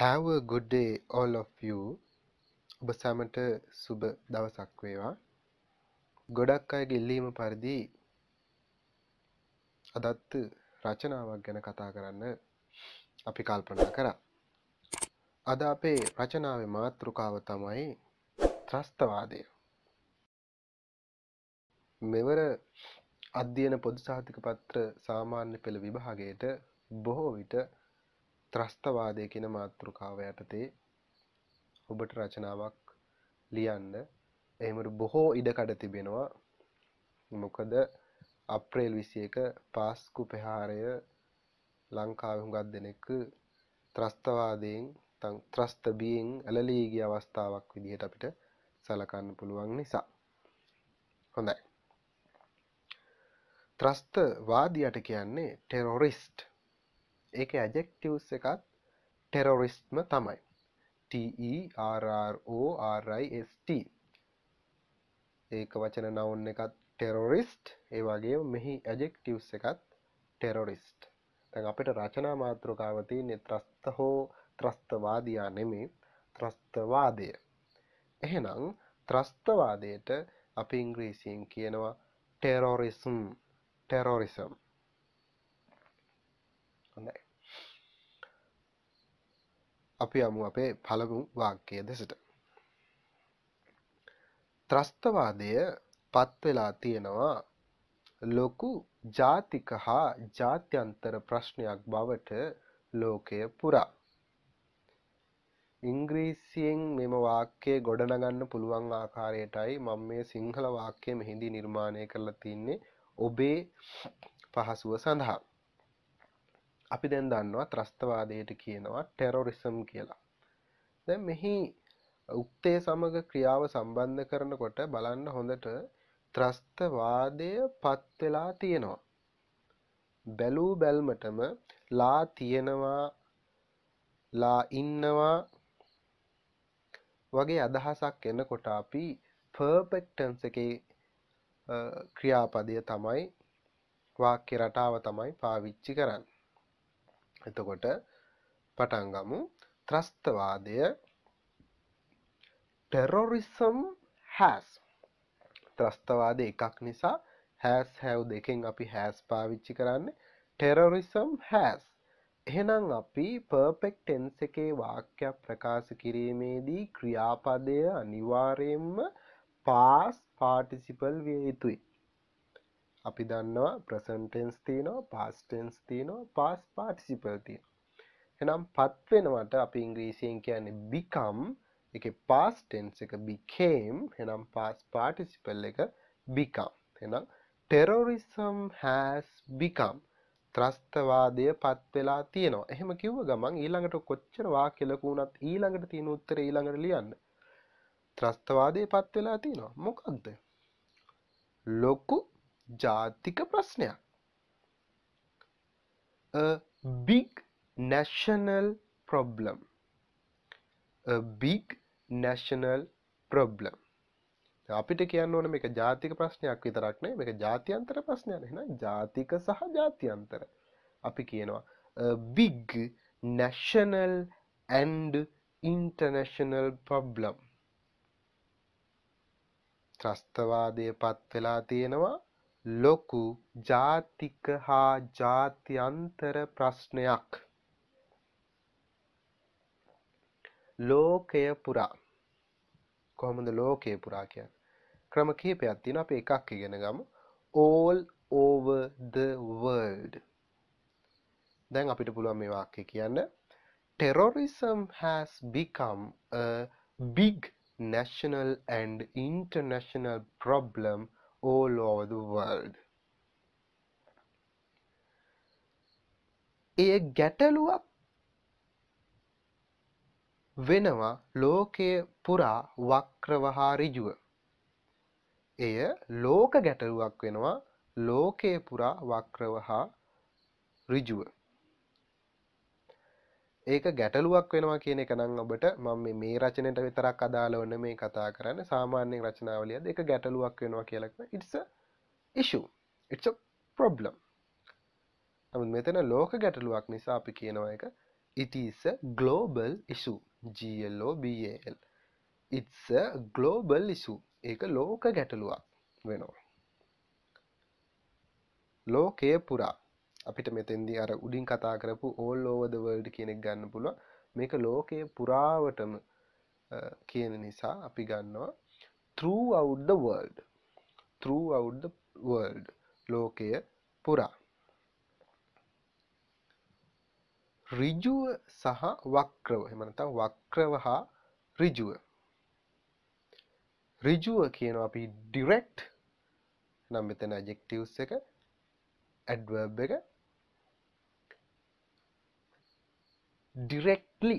have a good day all of you ඔබ සැමට සුබ දවසක් වේවා ගොඩක් අයගේ ඉල්ලීම පරිදි අදත් රචනාවක් ගැන කතා කරන්න අපි කල්පනා කරා අද අපේ රචනාවේ මාතෘකාව තමයි ත්‍රස්තවාදය මෙවර අධ්‍යයන පොදු සාහිතික පත්‍ර සාමාන්‍ය පෙළ විභාගයට බොහෝ විට ත්‍රස්තවාදය කියන මාතෘකාව යටතේ ඔබට රචනාවක් ලියන්න එහෙමට බොහෝ ඉඩකඩ තිබෙනවා මොකද අප්‍රේල් විසි එක පාස්කු පෙහාරය ලංකාව හුඟත් දෙනෙක් ත්‍රස්තවාදයෙන් ත්‍රස්තබීන් ඇලලීගිය අවස්ථාවක් විදිහට අපිට සලකන්න පුළුවන් නිසා හොඳයි ත්‍රස්තවාදයට කියන්නේ ටෙරොරිස්ට් ඒක ඇජෙක්ටවස් එකත් ටෙරොරිස්ම තමයි TRRORIST e ඒක වචන නවුන් එකත් ටෙරොරිස්ට් ඒ වගේ මෙහි ඇජෙක්ටවස් එකත් ටෙරොරිස්ට් තැන් අපිට රචනා මාතෘකාවති ත්‍රස්ත හෝ ත්‍රස්තවාදයා නෙමේ ත්‍රස්තවාදය එහෙනම් ත්‍රස්තවාදයට අපි ඉංග්‍රීසියෙන් කියනවා ටෙරොරිසම් ටෙරොරිසම් අපි යමු අපේ පළමු වාක්‍යය දෙසට. ත්‍රස්තවාදය පත්වෙලා තියෙනවා ලොකු ජාතික හා ජාත්‍යන්තර ප්‍රශ්නයක් බවට ලෝකය පුරා. ඉංග්‍රීසියෙන් මෙම වාක්‍යය ගොඩනගන්න පුළුවන් ආකාරයටයි මම මේ සිංහල වාක්‍යය මෙහිදී නිර්මාණය කරලා තින්නේ ඔබේ පහසුව සඳහා. අපි දැන් දන්නවා ත්‍රස්තවාදයට කියනවා ටෙරොරිසම් කියලා දැ මෙහි උක්තේ සමග ක්‍රියාව සම්බන්ධ කරනකොට බලන්න හොඳට ත්‍රස්තවාදය පත්වෙලා තියෙනවා බැලූ බැල්මටම ලා තියෙනවා ලා ඉන්නවා වගේ අදහසක් එනකොට අපි පර්පෙක්ටන්ස එක ක්‍රියාපදය තමයි වාක්‍ය රටාව තමයි පාවිච්චි කරන්න එතකොට පටන්ගමු ත්‍රස්තවාදය ටෙරොරිසම් හැස් ත්‍රස්තවාද එකක් නිසා හැස් හැව් දෙකෙන් අපි හැස් පාවිච්චි කරන්න ටෙරොරිසම් හැස් එහෙනම් අපි පර්පෙක් ටෙන්ස එකේ වාක්‍යයක් ප්‍රකාශ කිරීමේදී ක්‍රියාපදය අනිවාරයෙන්ම පාස් පාටිසිපල් විය යුතුයි අපි දන්නවා ප්‍රසන්ටෙන්ස් තියනවා පාස්ටෙන්ස් තියනවා පාස් පාටිසිපල් තියෙන එනම් පත්වෙනවට අපි ඉංග්‍රීසියෙන් කියන්නේ බිකම් එක පාස්ටෙන්ස් එක බිකේම් එනම් පාස් පාටිසිපල් එක බිකම් එනම් ටෙරෝරිසම් හැස් බිකම් ත්‍රස්තවාදය පත් වෙලා තියෙනවා එහෙම කිව්ව ගමන් ඊළඟට කොච්චරවා කෙලකුණත් ඊළඟට තියෙන උත්තර ඊළඟට ලියන්න ත්‍රස්තවාදය පත් වෙලා තියෙනවා මොකක්ද ලොකු ජාතික ප්‍රශ්නයක් big national problem a big national problem අපිට කියන්න ඕන මේක ජාතික ප්‍රශ්නයක් විතරක්නේ මේක ජාතියන්තර ප්‍රශ්නයක් එහෙනම් ජාතික සහ ජාතියන්තර අපි කියනවා big national and international problem ත්‍රස්තවාදය පත් වෙලා තියෙනවා ලොකු ජාතික හා ජාත්‍යන්තර ප්‍රශ්නයක් ලෝකය පුරා කොහොමද ලෝකය පුරා කියන්න ක්‍රම කීපයක් තියෙන අප එකක් ඉගෙන ගම all over the world දැන් අපිට පුළුවන් මේ වාක්‍ය කියන්න terrorism has become a big national and international problem all over the world. ඒ ගැටලුවක් වෙනවා ලෝකය පුරා වක්‍රව හා ඍජුව. එය ලෝක ගැටලුවක් වෙනවා ලෝකය පුරා වක්‍රව හා ඍජුව. ඒක ගැටලුවක් වෙනවා කියන එක නම් ඔබට මම මේ රචනයට විතරක් අදාළ වන මේ කතා කරන්න සාමාන්‍ය රචනාවලියද එක ගැටලුවක් වෙනවා කියලක්න ඉටස ඉෂු ඉට්ස ප්‍රොබ්ලම් නමුත් මෙතන ලෝක ගැටලුවක් නිසා අපි කියනවා එක it's global issue GLOBL it's global issue ඒක ලෝක ගැටලුවක් වෙනවා ලෝකය පුරා අපිට මෙතෙන්දි අර උඩින් කතා කරපු ඕල් ඕවද වර්ඩ් කෙනෙක් ගන්න පුළුව මේක ලෝකයේ පුරාවටම කියන නිසා අපි ගන්නවා throughout the world throughout the world ලෝකය පුරා ඍජුව සහ වක්‍රව එහෙම නැත්නම් වක්‍රව හා ඍජුව ඍජුව කියනවා අපි direct නම් මෙතන adjectives එක adverb එක directly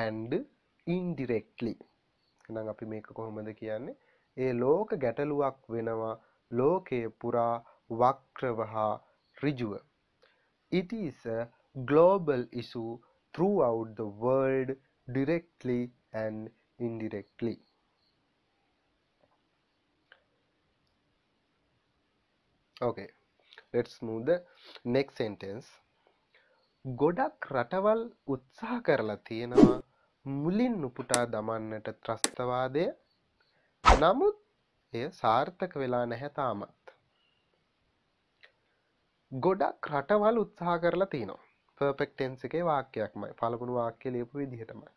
and ඉන්ඩිරෙක්ලි එනම් අපි මේක කොහොමද කියන්නේ ඒ ලෝක ගැටලුවක් වෙනවා ලෝකය පුරා වක්‍රව හා රිජුව it is a global issue throughout the world directly and indirectly okay let's move the next sentence ගොඩක් රටවල් උත්සාහ කරලා තියෙනවා මුලින් උපුටා දමන්නට ත්‍රස්තවාදය නමුත් එය සාර්ථක වෙලා නැහැ තාමත් ගොඩක් රටවල් උත්සාහ කරලා තියෙනවා පර්පෙක්ටන්ස එකේ වාක්‍යයක්මයි පළගුණු වාක්‍ය ලියපු විදිහටමයි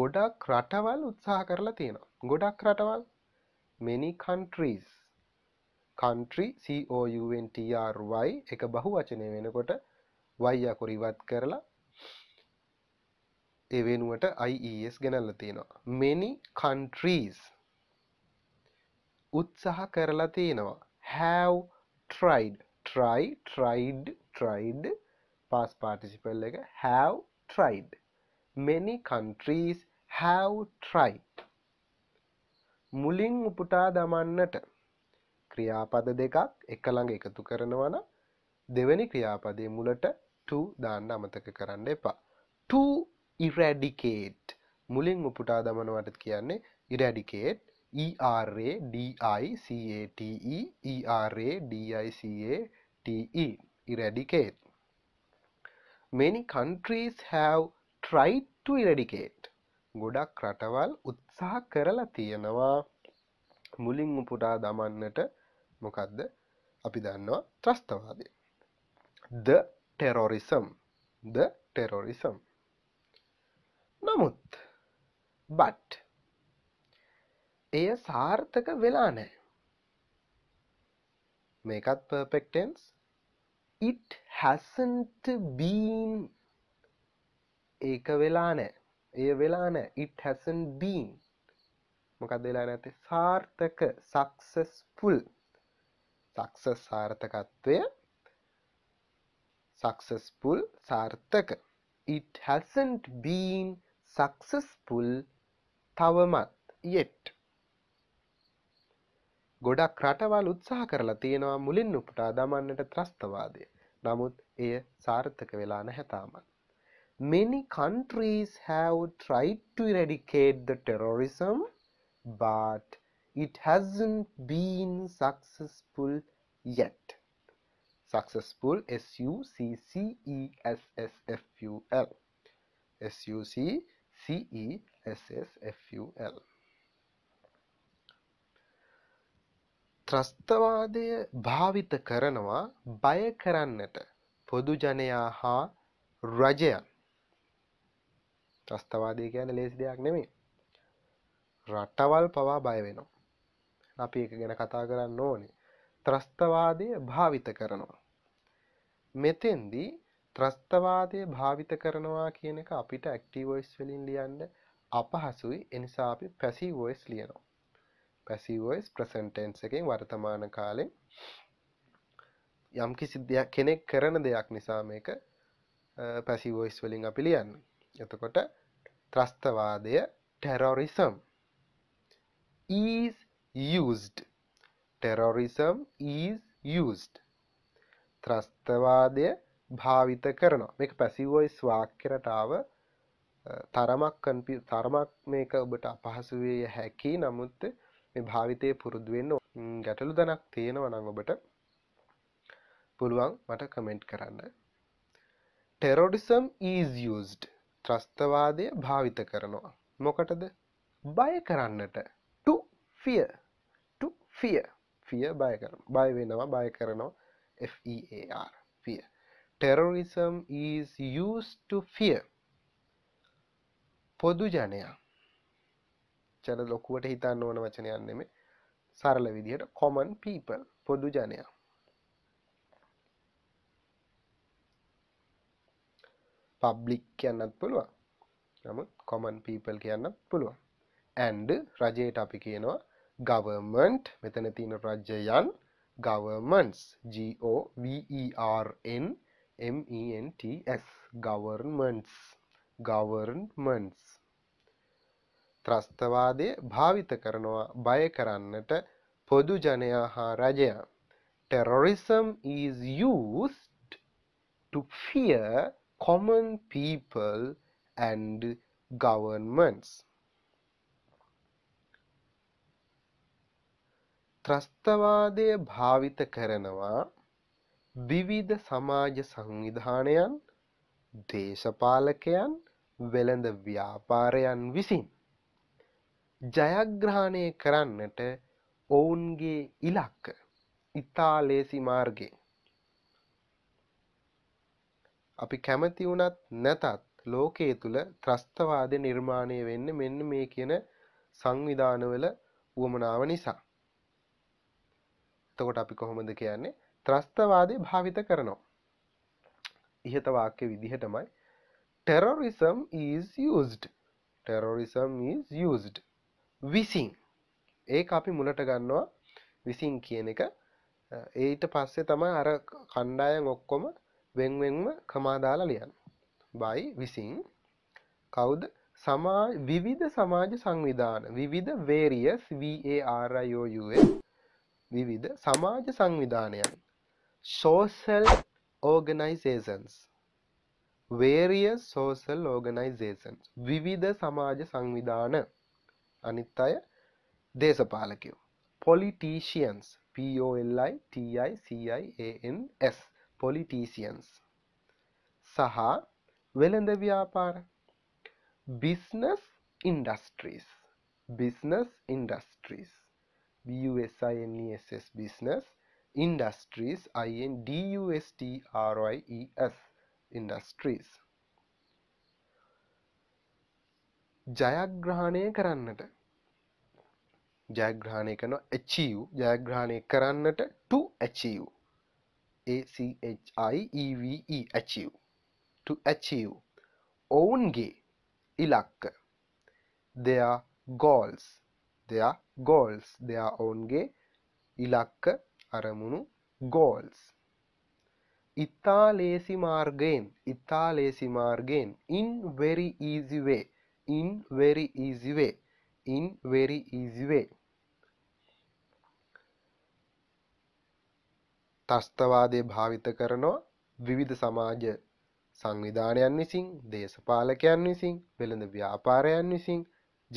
ගොඩක් රටවල් උත්සාහ කරලා තියෙනවා ගොඩක් රටවල් many countries country COUNTRY එක බහු වචනය වෙනකොට y අකුර ඉවත් කරලා ඒ වෙනුවට IES ගෙනල්ලා තියෙනවා. many countries උත්සාහ කරලා තියෙනවා. have tried try tried tried past participle එක have tried many countries have tried මුලින් උපුටා දමන්නට ක්‍රියාපද දෙකක් එක ළඟ එකතු කරනවා නම් දෙවෙනි ක්‍රියාපදයේ මුලට to දාන්න අමතක කරන්න එපා to eradicate මුලින් උපුටා දමනවට කියන්නේ eradicate E-R-A-D-I-C-A-T-E E-R-A-D-I-C-A-T-E eradicate many countries have tried to eradicate ගොඩක් රටවල් උත්සාහ කරලා තියෙනවා මුලින් උපුටා දමන්නට මොකක්ද අපි දන්නවා ත්‍රස්තවාදය ද ටෙරෝරිසම් ද ටෙරෝරිසම් නමුත් බට් එය සාර්ථක වෙලා නෑ මේකත් පර්පෙක්ටන්ස් it hasn't been ඒක වෙලා නෑ ඒ වෙලා නෑ it hasn't been මොකක් වෙලා නැති සාර්ථක සක්සස් පුල් සක්ස සාර්ථකත්වය successful සාර්ථක it hasn't been successful තවමත් yet ගොඩක් රටවල් උත්සාහ කරලා තියෙනවා මුලින් උපුටා දමන්නට ත්‍රස්තවාදය නමුත් එය සාර්ථක වෙලා නැහැතාමත් many countries have tried to eradicate the terrorism but it hasn't been successful yet successful S U C C E S S F U L S U C C E S S F U L ත්‍රස්තවාදය භාවිත කරනවා බය කරන්නට පොදුජනයා හා රජයන් ත්‍රස්තවාදී කියන ලේසි දෙයක් නෙමේ රටවල් පවා බය වෙනවා අපි එක ගැන කතා කරන්න ඕනේ ත්‍රස්තවාදය භාවිත කරනවා මෙතෙන්දී ත්‍රස්තවාදය භාවිත කරනවා කියන එක අපිට ඇක්ටිව් වොයිස් වලින් ලියන්න අපහසුයි. ඒ නිසා අපි පැසිව් වොයිස් ලියනවා. පැසිව් වොයිස් ප්‍රසන්ට් ටෙන්ස් එකෙන් වර්තමාන කාලේ යම් කිසි දෙයක් කෙනෙක් කරන දෙයක් නිසා මේක පැසිව් වොයිස් වලින් අපි ලියන්නේ. එතකොට ත්‍රස්තවාදය terrorism is used terrorism is used ත්‍රස්තවාදය භාවිත කරනවා මේක පැසිවෝයිස් වාක්‍යරටාව තරමක් කන්පි තරමක් මේක ඔබට අපහසුවය හැකි නමුත් මේ භාවිතය පුරුදුවෙන්න ගැටලු දනක් තියෙනවනං ඔබට පුළුවන් මට කමෙන්ට් කරන්න ටෙරෝඩිසම් ඊස්යස්ඩ් ත්‍රස්තවාදය භාවිත කරනවා මොකටද බය කරන්නට ෆිය ෆිය ෆිය බය කර බය වෙනවා බය කරනවා f-e-a-r fear terrorism is used to fear පොදු ජනයා චන ලොකුවට හිතන්න ඕන වචනයන් නෙමේ සරල විදිහට common people පොදු ජනයා පබ්ලික් කියන්නත් පුළුවන් නමුත් common people කියන්නත් පුළුවන් and රජයට අපි කියනවා government මෙතන තියෙන රජයන් governments G O V E R N M E N T S governments governments ත්‍රස්තවාදය භාවිත කරනවා බය කරන්නට පොදු ජනයා හා රජයා terrorism is used to fear common people and governments ත්‍රස්තවාදය භාවිත කරනවා විවිධ සමාජ සංවිධානයන් දේශපාලකයන් වෙළඳ ව්‍යාපාරයන් විසින් ජයග්‍රහණය කරන්නට ඔවුන්ගේ ඉලක්ක ඉතා ලේසි මාර්ගේ අපි කැමති වුණත් නැතත් ලෝකයේ තුළ ත්‍රස්තවාද නිර්මාණය වෙන්න මෙන්න මේ කියන සංවිධානවල වුවමනාව නිසා එතකොට අපි කොහොමද කියන්නේ ත්‍රස්තවාදය භාවිත කරනවා. ඉහත වාක්‍ය විදිහටමයි terrorism is used terrorism is used විසින් ඒක අපි මුලට ගන්නවා විසින් කියන එක ඒට පස්සේ තමයි අර කණ්ඩායන් ඔක්කොම වෙන්වෙන්ම කමාදාලා ලියන්න බයි විසින් කවුද සමා විවිධ සමාජ සංවිධාන විවිධ වේරියස් VARIOUS විවිධ සමාජ සංවිධානයන් සෝසල් ඕගනයිසේසන්ස් වේරියස් සෝසල් ඕගනයිසේසන්ස් විවිධ සමාජ සංවිධාන අනිත් අය දේශපාලකයෝ පොලිටීෂියන්ස් පෝLITICIANS පොලිටීසියන්ස් සහ වෙළඳ ව්‍යාපාර business industries business industries business e business industries industries e industries ජයග්‍රහණය කරන්නට ජයග්‍රහණය කරන achieve ජයග්‍රහණය කරන්නට to achieve a c h i e v e achieve to achieve ඔවුන්ගේ ඉලක්ක their goals their goals දෙයා ඔවුන්ගේ ඉලක්ක අරමුණු goals ඉතා ලේසි මාර්ගයෙන් ඉතා ලේසි මාර්ගයෙන් in very easy way in very easy way in very easy way තස්තවාදය භාවිත කරනවා විවිධ සමාජ සංවිධානයන් විසින් දේශපාලකයන් විසින් වෙළඳ ව්‍යාපාරයන් විසින්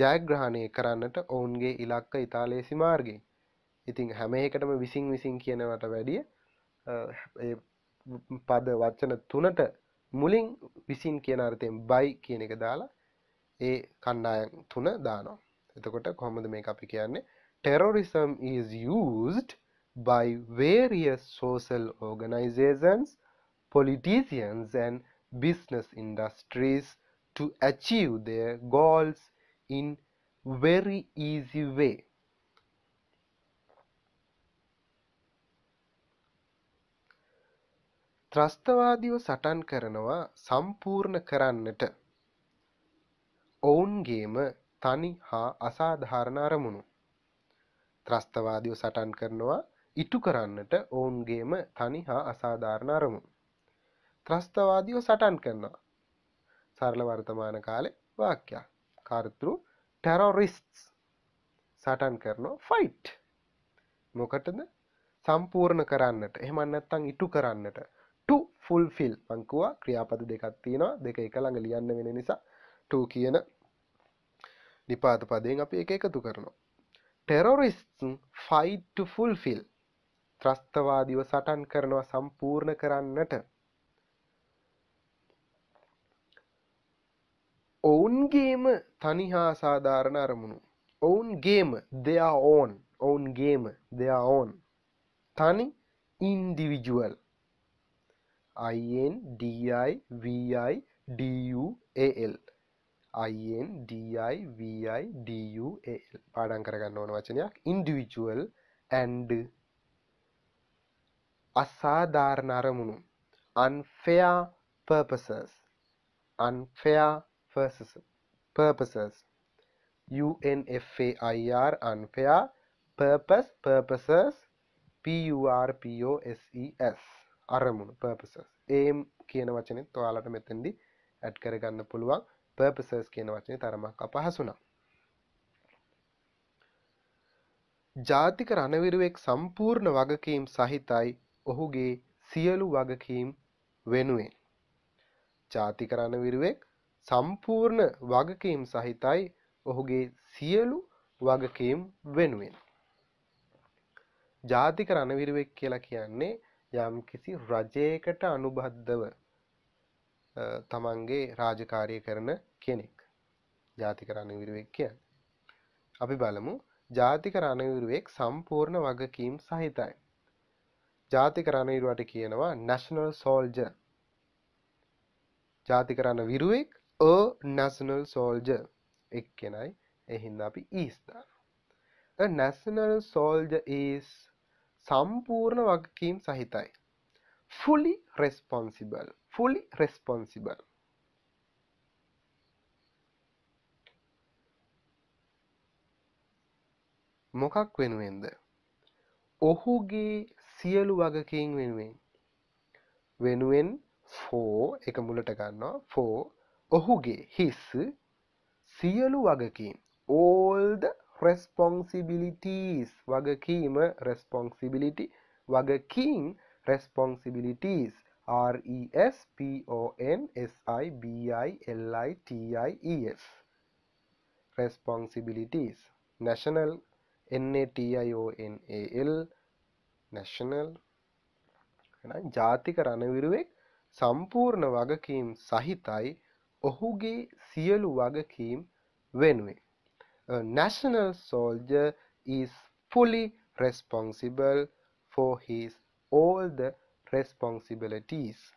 ජයග්‍රහණය කරන්නට ඔවුන්ගේ ඉලක්ක ඉතාලේසි මාර්ගෙන් ඉතිං හැම එකටම විසින් විසින් කියනවට වැඩිය පද වච්චන තුනට මුලින් විසින් කියන අර්ථයෙන් බයි කියන එක දාලා ඒ කණ්ඩායන් තුන දානවා එතකොට කොහොමද මේ අපි කියන්නේ terrorism is used by various social organizations, politicians, and business industries to achieve their goals in very easy way. ත්‍රස්තවාදීව සටන් කරනවා සම්පූර්ණ කරන්නට ඔවුන්ගේම තනි හා අසාධාරණ අරමුණු ත්‍රස්තවාදීව සටන් කරනවා ඉටු කරන්නට ඔවුන්ගේම තනි හා අසාධාරණ අරමුණු ත්‍රස්තවාදීව සටන් කරනවා සරල වර්තමාන කාලේ වාක්‍යයක් කාර්තෘ ටැරොරිස්ට්ස් සටන් කරනවා ෆයිට් මොකටද සම්පූර්ණ කරන්නට එහෙමන්නත්තං ඉටු කරන්නට ටු ෆුල් ෆිල් පංකුවා ක්‍රියාපද දෙකත්තිනවා දෙක එක ළඟ ලියන්න වෙන නිසා ට කියන නිපාත පදයෙන් අපි එක එකතු කරනවා ටෙරොරිස් ෆයිට් ෆුල් ෆිල් ත්‍රස්තවාදිව සටන් කරනවා සම්පූර්ණ කරන්නට ඔවුන්ගේම තනිහා සාධාරණ අරමුණු ඔවුන්ගේම දෙයා ඕන් ඔවුන්ගේම දෙයා ඕන් තනි ඉන්දිවිජුවල් අයින් DIVI DUAL අයින් DIVI DUAL පාඩන් කරගන්න ඕන වචනයක් ඉන්ඩිවිජුවල් ඇන්ඩ අසාධාරණ අරමුණු unfair purposes unfair versus purposes UNFAIR unfair purpose purposes PURPOSES e අරමුණු purposes aim කියන වචනේත් ඔයාලට මෙතෙන්දි ඇඩ් කරගන්න පුළුවන් purposes කියන වචනේ තරමක් අපහසුණා. ජාතික රණවිරුවෙක් සම්පූර්ණ වගකීම් සහිතයි ඔහුගේ සියලු වගකීම් වෙනුවෙන්. ජාතික රණවිරුවෙක් සම්පූර්ණ වගකීම් සහිතයි ඔහුගේ සියලු වගකීම් වෙනුවෙන්. ජාතික රණවිරුවෙක් කියලා කියන්නේ යම් කිසි රජයකට අනුබද්ධව තමන්ගේ රාජකාරය කරන කෙනෙක් ජාතික රණවිරුවෙක් කියන්. අපි බලමු ජාතික රණවිරුවෙක් සම්පූර්ණ වගකීම් සහිතයි. ජාතික රණවිරුවට කියනවා නැශනල් සෝල්ජ ජාතික රණ විරුවෙක් නැසනල් සෝල්ජ එක් කෙනයි එහින්ද අපි ඊස්ථාන නැසනල් සෝල්ජ ඒස් සම්පූර්ණ වගකීම් සහිතයි fully responsible fully responsible මොකක් වෙනුවෙන්ද ඔහුගේ සියලු වගකින් වෙනුවෙන් වෙනුවෙන් ෆෝ එක මුලට ගන්නවා ෆෝ ඔහුගේ හිස් සියලු වගකීම් ඕල්ද රෙස්පොන්සිබිලිටස් වගකීම රෙස්පොන්සිබිලිටි වගකීම් රෙස්පොන්සිබිලිටස් RESPONSIBILITIES e e responsibilities national NATIONAL national ජාතික රණවිරුවෙක් සම්පූර්ණ වගකීම් සහිතයි ඔහුගේ සියලු වගකීම් වෙනුවේ. A national soldier is fully responsible for his all the responsibilities.